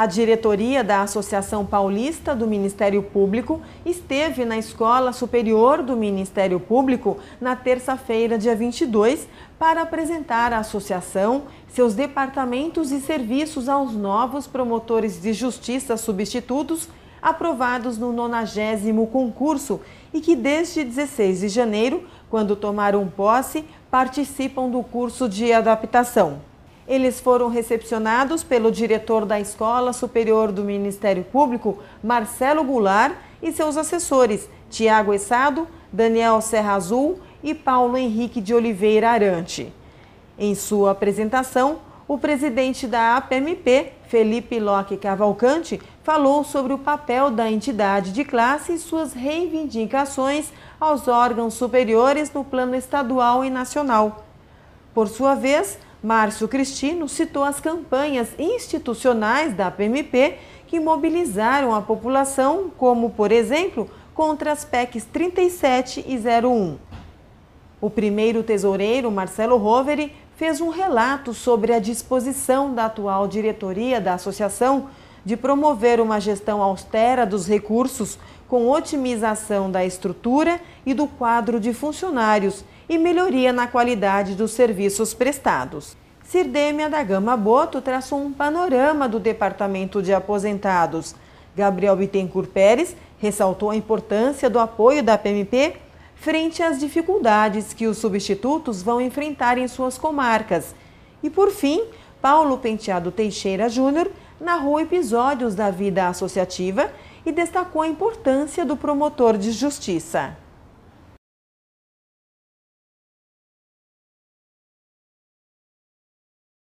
A diretoria da Associação Paulista do Ministério Público esteve na Escola Superior do Ministério Público na terça-feira, dia 22, para apresentar à associação, seus departamentos e serviços aos novos promotores de justiça substitutos aprovados no 90 concurso e que desde 16 de janeiro, quando tomaram posse, participam do curso de adaptação. Eles foram recepcionados pelo diretor da Escola Superior do Ministério Público, Marcelo Goulart, e seus assessores, Tiago Essado, Daniel Serra Azul e Paulo Henrique de Oliveira Arante. Em sua apresentação, o presidente da APMP, Felipe Locke Cavalcante, falou sobre o papel da entidade de classe e suas reivindicações aos órgãos superiores no plano estadual e nacional. Por sua vez, Márcio Cristino citou as campanhas institucionais da PMP que mobilizaram a população, como, por exemplo, contra as PECs 37 e 01. O primeiro tesoureiro, Marcelo Roveri, fez um relato sobre a disposição da atual diretoria da associação de promover uma gestão austera dos recursos com otimização da estrutura e do quadro de funcionários e melhoria na qualidade dos serviços prestados. Sirdêmia da Gama Boto traçou um panorama do Departamento de Aposentados. Gabriel Bittencourt Pérez ressaltou a importância do apoio da PMP frente às dificuldades que os substitutos vão enfrentar em suas comarcas. E por fim, Paulo Penteado Teixeira Júnior narrou episódios da vida associativa e destacou a importância do promotor de justiça.